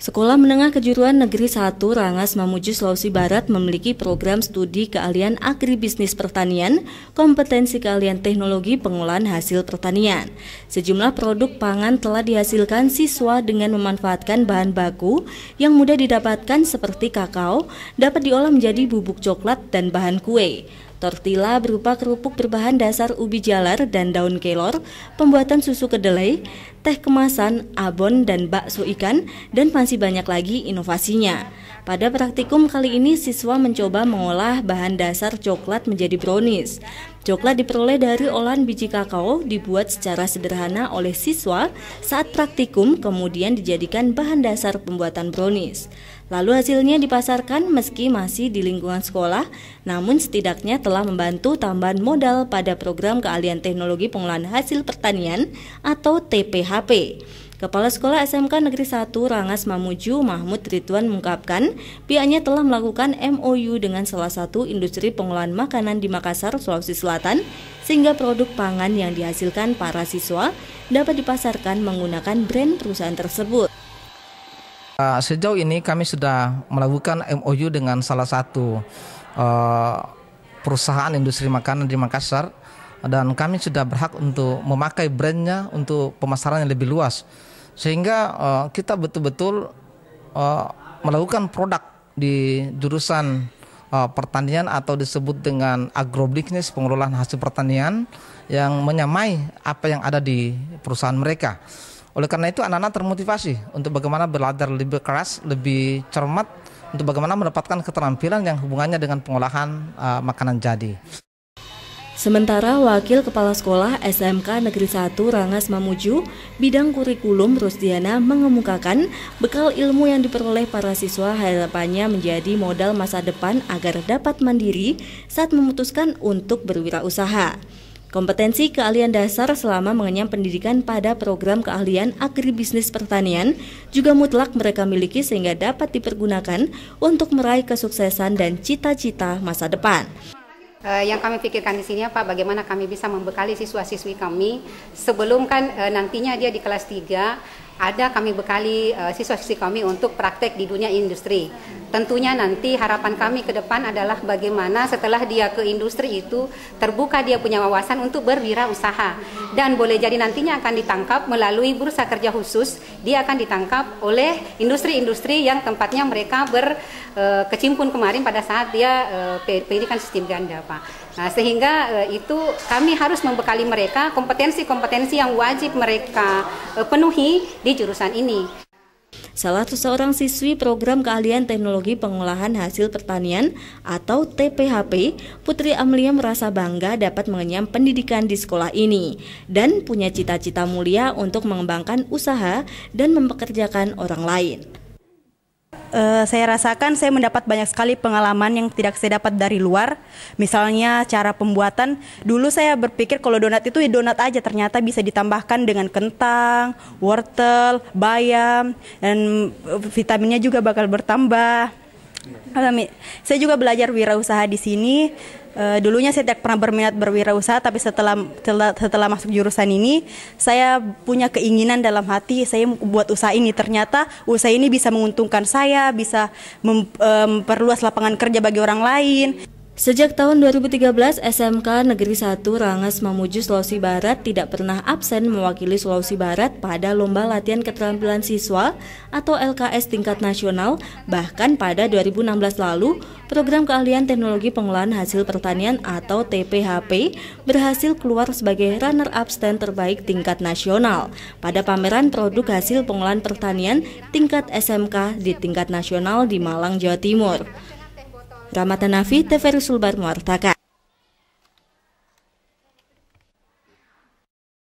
Sekolah Menengah Kejuruan Negeri 1 Rangas Mamuju Sulawesi Barat memiliki program studi keahlian agribisnis pertanian, kompetensi keahlian teknologi pengolahan hasil pertanian. Sejumlah produk pangan telah dihasilkan siswa dengan memanfaatkan bahan baku yang mudah didapatkan seperti kakao, dapat diolah menjadi bubuk coklat dan bahan kue. Tortilla berupa kerupuk berbahan dasar ubi jalar dan daun kelor, pembuatan susu kedelai, teh kemasan, abon, dan bakso ikan, dan masih banyak lagi inovasinya. Pada praktikum kali ini, siswa mencoba mengolah bahan dasar coklat menjadi brownies. Coklat diperoleh dari olahan biji kakao dibuat secara sederhana oleh siswa saat praktikum kemudian dijadikan bahan dasar pembuatan brownies. Lalu hasilnya dipasarkan meski masih di lingkungan sekolah, namun setidaknya telah membantu tambahan modal pada program keahlian teknologi pengolahan hasil pertanian atau TPHP. Kepala Sekolah SMK Negeri 1 Rangas Mamuju Mahmud Ridwan mengungkapkan pihaknya telah melakukan MOU dengan salah satu industri pengolahan makanan di Makassar, Sulawesi Selatan sehingga produk pangan yang dihasilkan para siswa dapat dipasarkan menggunakan brand perusahaan tersebut. Uh, sejauh ini kami sudah melakukan MOU dengan salah satu uh, perusahaan industri makanan di Makassar dan kami sudah berhak untuk memakai brandnya untuk pemasaran yang lebih luas sehingga uh, kita betul-betul uh, melakukan produk di jurusan uh, pertanian atau disebut dengan agrobisnis pengelolaan hasil pertanian yang menyamai apa yang ada di perusahaan mereka. Oleh karena itu anak-anak termotivasi untuk bagaimana belajar lebih keras, lebih cermat untuk bagaimana mendapatkan keterampilan yang hubungannya dengan pengolahan uh, makanan jadi. Sementara Wakil Kepala Sekolah SMK Negeri 1 Rangas Mamuju, bidang kurikulum Rusdiana mengemukakan bekal ilmu yang diperoleh para siswa harapannya menjadi modal masa depan agar dapat mandiri saat memutuskan untuk berwirausaha. Kompetensi keahlian dasar selama mengenyam pendidikan pada program keahlian agribisnis pertanian juga mutlak mereka miliki sehingga dapat dipergunakan untuk meraih kesuksesan dan cita-cita masa depan. Uh, yang kami pikirkan di sini apa bagaimana kami bisa membekali siswa-siswi kami sebelum kan uh, nantinya dia di kelas 3 ada kami bekali eh, siswa-siswi kami untuk praktek di dunia industri. Tentunya nanti harapan kami ke depan adalah bagaimana setelah dia ke industri itu terbuka dia punya wawasan untuk berwirausaha dan boleh jadi nantinya akan ditangkap melalui bursa kerja khusus dia akan ditangkap oleh industri-industri yang tempatnya mereka berkecimpung eh, uh, kemarin pada saat dia uh, pendidikan sistem ganda Pak. Nah, sehingga uh, itu kami harus membekali mereka kompetensi-kompetensi yang wajib mereka uh, penuhi di jurusan ini. Salah satu seorang siswi program keahlian teknologi pengolahan hasil pertanian atau TPHP, Putri Amelia merasa bangga dapat mengenyam pendidikan di sekolah ini dan punya cita-cita mulia untuk mengembangkan usaha dan mempekerjakan orang lain uh, saya rasakan saya mendapat banyak sekali pengalaman yang tidak saya dapat dari luar. Misalnya cara pembuatan, dulu saya berpikir kalau donat itu ya donat aja, ternyata bisa ditambahkan dengan kentang, wortel, bayam dan eh, vitaminnya juga bakal bertambah. Alami. Saya juga belajar wirausaha di sini. Uh, dulunya saya tidak pernah berminat berwirausaha, tapi setelah, setelah setelah masuk jurusan ini, saya punya keinginan dalam hati saya buat usaha ini. Ternyata usaha ini bisa menguntungkan saya, bisa eh, memperluas lapangan kerja bagi orang lain. Sejak tahun 2013, SMK Negeri 1 Rangas Mamuju Sulawesi Barat tidak pernah absen mewakili Sulawesi Barat pada Lomba Latihan Keterampilan Siswa atau LKS tingkat nasional, bahkan pada 2016 lalu, Program Keahlian Teknologi Pengolahan Hasil Pertanian atau TPHP berhasil keluar sebagai runner-up stand terbaik tingkat nasional pada pameran produk hasil pengolahan pertanian tingkat SMK di tingkat nasional di Malang, Jawa Timur. Ramatan Nafi TV Sulbar mewartakan.